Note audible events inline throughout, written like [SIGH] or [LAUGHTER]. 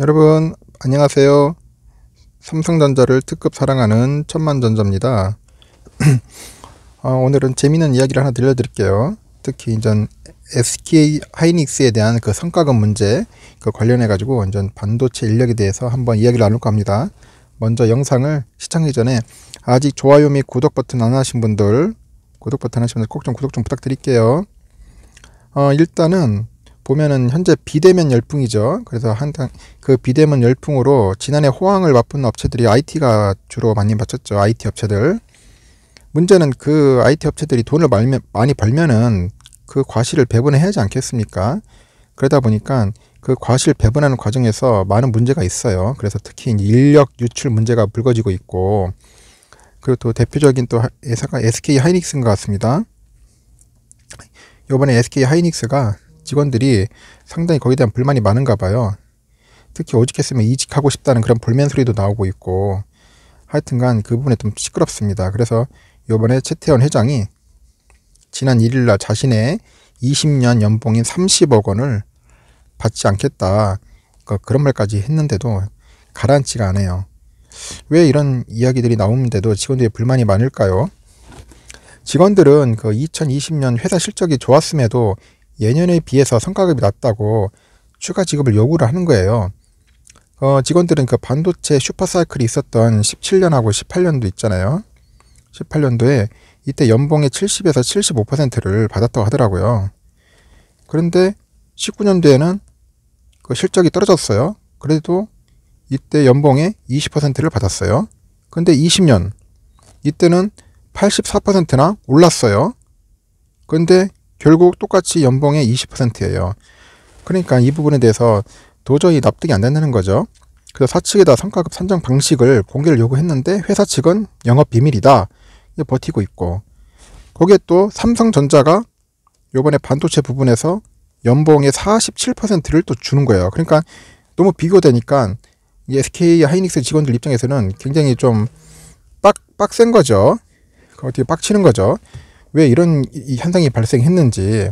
여러분 안녕하세요. 삼성전자를 특급 사랑하는 천만전자입니다. [CLEARS THROAT] 어, 오늘은 재미있는 이야기를 하나 들려드릴게요. 특히 이제 SK 하이닉스에 대한 그 성과급 문제 그 관련해 가지고 완전 반도체 인력에 대해서 한번 이야기를 나눌까 합니다. 먼저 영상을 시청하기 전에 아직 좋아요 및 구독 버튼 안 하신 분들 구독 버튼 하시면 꼭 좀 구독 좀 부탁드릴게요. 어, 일단은 보면은 현재 비대면 열풍이죠. 그래서 한당 그 비대면 열풍으로 지난해 호황을 맛본 업체들이 IT가 주로 많이 받쳤죠. IT 업체들. 문제는 그 IT 업체들이 돈을 많이 벌면은 그 과실을 배분해야지 하 않겠습니까? 그러다 보니까 그 과실 배분하는 과정에서 많은 문제가 있어요. 그래서 특히 인력 유출 문제가 불거지고 있고, 그리고 또 대표적인 또 회사가 SK 하이닉스인 것 같습니다. 요번에 SK 하이닉스가 직원들이 상당히 거기에 대한 불만이 많은가 봐요. 특히 오죽했으면 이직하고 싶다는 그런 불면 소리도 나오고 있고 하여튼간 그 부분에 좀 시끄럽습니다. 그래서 요번에 최태원 회장이 지난 1일날 자신의 20년 연봉인 30억 원을 받지 않겠다 그, 그런 말까지 했는데도 가라앉지가 않아요. 왜 이런 이야기들이 나오는데도 직원들이 불만이 많을까요? 직원들은 그 2020년 회사 실적이 좋았음에도 예년에 비해서 성과급이 낮다고 추가 지급을 요구를 하는 거예요. 어, 직원들은 그 반도체 슈퍼사이클이 있었던 17년하고 18년도 있잖아요. 18년도에 이때 연봉의 70에서 75%를 받았다고 하더라고요. 그런데 19년도에는 그 실적이 떨어졌어요. 그래도 이때 연봉의 20%를 받았어요. 근데 20년 이때는 84%나 올랐어요. 근데 결국 똑같이 연봉의 20%예요. 그러니까 이 부분에 대해서 도저히 납득이 안 된다는 거죠. 그래서 사측에다 성과급 산정 방식을 공개를 요구했는데 회사 측은 영업 비밀이다. 버티고 있고 거기에 또 삼성전자가 요번에 반도체 부분에서 연봉의 47%를 또 주는 거예요. 그러니까 너무 비교되니까 이 SK 하이닉스 직원들 입장에서는 굉장히 좀 빡, 빡센 거죠. 그 어떻게 빡치는 거죠. 왜 이런 이 현상이 발생했는지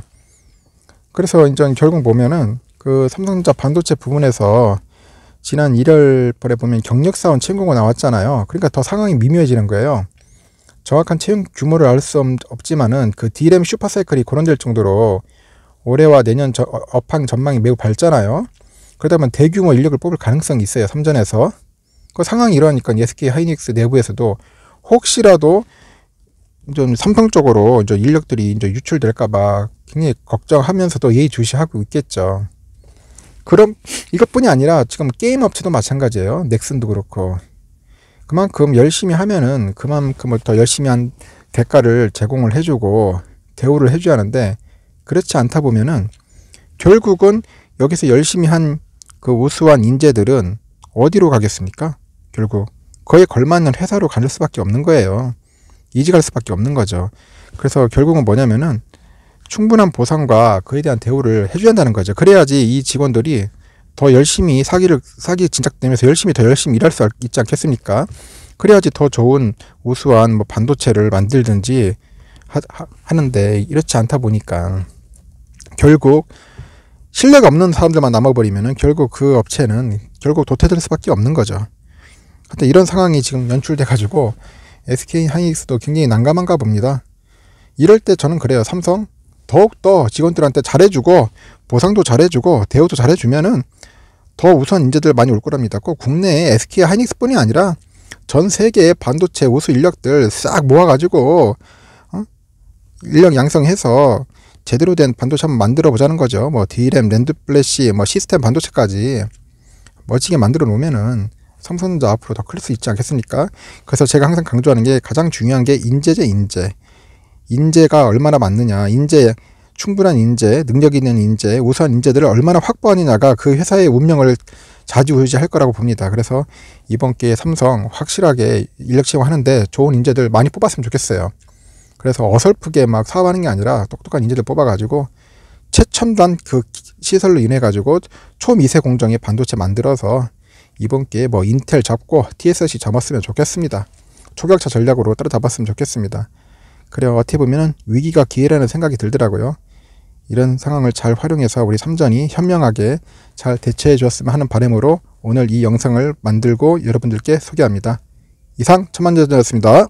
그래서 이제 결국 보면은 그 삼성전자 반도체 부분에서 지난 일월에 보면 경력사원 채용공고 나왔잖아요. 그러니까 더 상황이 미묘해지는 거예요. 정확한 채용 규모를 알 수 없지만은 그 D램 슈퍼사이클이 고론될 정도로 올해와 내년 저, 어, 업황 전망이 매우 밝잖아요. 그러다 보면 대규모 인력을 뽑을 가능성이 있어요. 삼전에서. 그 상황이 이러니까 SK 하이닉스 내부에서도 혹시라도 좀선성적으로 이제 인력들이 이제 유출될까봐 굉장히 걱정하면서도 예의주시하고 있겠죠. 그럼 이것뿐이 아니라 지금 게임 업체도 마찬가지예요. 넥슨도 그렇고 그만큼 열심히 하면은 그만큼을 더 열심히 한 대가를 제공을 해주고 대우를 해줘야 하는데 그렇지 않다 보면은 결국은 여기서 열심히 한 그 우수한 인재들은 어디로 가겠습니까? 결국 거의 걸맞는 회사로 가는 수밖에 없는 거예요. 이직할 수밖에 없는 거죠. 그래서 결국은 뭐냐면은 충분한 보상과 그에 대한 대우를 해줘야 한다는 거죠. 그래야지 이 직원들이 더 열심히 사기를 사기 진작되면서 열심히 더 열심히 일할 수 있지 않겠습니까? 그래야지 더 좋은 우수한 뭐 반도체를 만들든지 하, 하하 는데 이렇지 않다 보니까 결국 신뢰가 없는 사람들만 남아버리면 은 결국 그 업체는 결국 도태될 수밖에 없는 거죠. 하여튼 이런 상황이 지금 연출돼 가지고 SK 하이닉스도 굉장히 난감한가 봅니다. 이럴 때 저는 그래요. 삼성 더욱더 직원들한테 잘해주고 보상도 잘해주고 대우도 잘해주면은 더 우수한 인재들 많이 올 거랍니다. 꼭 국내에 SK 하이닉스뿐이 아니라 전 세계의 반도체 우수 인력들 싹 모아가지고 어? 인력 양성해서 제대로 된 반도체 한번 만들어 보자는 거죠. 뭐 DRAM, 랜드플래시, 뭐 시스템 반도체까지 멋지게 만들어 놓으면은 삼성전자 앞으로 더 클 수 있지 않겠습니까? 그래서 제가 항상 강조하는 게 가장 중요한 게 인재제 인재. 인재가 얼마나 많느냐, 인재 충분한 인재, 능력 있는 인재, 우수한 인재들을 얼마나 확보하느냐가 그 회사의 운명을 좌지우지할 거라고 봅니다. 그래서 이번 기회에 삼성 확실하게 인력 시용하는데 좋은 인재들 많이 뽑았으면 좋겠어요. 그래서 어설프게 막 사업하는 게 아니라 똑똑한 인재들 뽑아가지고 최첨단 그 시설로 인해 가지고 초미세 공정에 반도체 만들어서 이번 기회에 뭐 인텔 잡고 TSC 잡았으면 좋겠습니다. 초격차 전략으로 따라잡았으면 좋겠습니다. 그래 어떻게 보면 위기가 기회라는 생각이 들더라고요. 이런 상황을 잘 활용해서 우리 삼전이 현명하게 잘 대처해 주었으면 하는 바람으로 오늘 이 영상을 만들고 여러분들께 소개합니다. 이상 천만전자였습니다